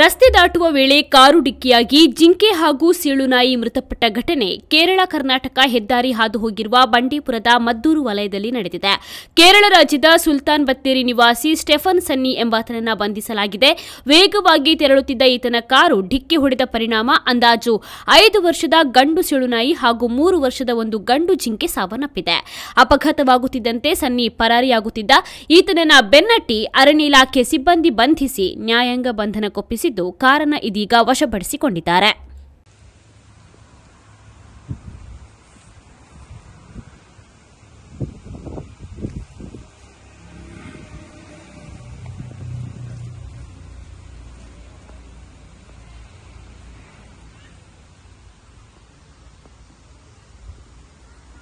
ರಸ್ತೆ ದಾಟುವ ವೇಳೆ ಕಾರು ಡಿಕ್ಕಿಯಾಗಿ ಜಿಂಕೆ ಹಾಗೂ ಸೀಳುನಾಯಿ ಮೃತಪಟ್ಟ ಘಟನೆ ಕೇರಳ ಕರ್ನಾಟಕ ಹೆದ್ದಾರಿ ಹಾದು ಹೋಗಿರುವ ಬಂಡೀಪುರದ ಮದ್ದೂರು ವಲಯದಲ್ಲಿ ನಡೆದಿದೆ ಕೇರಳ ರಾಜ್ಯದ ಸುಲ್ತಾನ್ ಬತ್ತೇರಿ ನಿವಾಸಿ ಸ್ಟೆಫನ್ ಸನ್ನಿ ಎಂಬಾತನನ್ನ ಬಂಧಿಸಲಾಗಿದೆ ವೇಗವಾಗಿ ತೆರಳುತ್ತಿದ್ದ ಈತನ ಕಾರು ಡಿಕ್ಕಿ ಹೊಡೆದ ಪರಿಣಾಮ ಅಂದಾಜು ಐದು ವರ್ಷದ ಗಂಡು ಸೀಳುನಾಯಿ ಹಾಗೂ ಮೂರು ವರ್ಷದ ಒಂದು ಗಂಡು ಜಿಂಕೆ ಸಾವನ್ನಪ್ಪಿದೆ ಅಪಘಾತವಾಗುತ್ತಿದ್ದಂತೆ ಸನ್ನಿ ಪರಾರಿಯಾಗುತ್ತಿದ್ದ ಈತನನ್ನ ಬೆನ್ನಟ್ಟಿ ಅರಣ್ಯ ಇಲಾಖೆ ಸಿಬ್ಬಂದಿ ಬಂಧಿಸಿ ನ್ಯಾಯಾಂಗ ಕೊಪ್ಪಿಸಿ ಸಿದ್ದು ಕಾರನ್ನು ಇದೀಗ ವಶಪಡಿಸಿಕೊಂಡಿದ್ದಾರೆ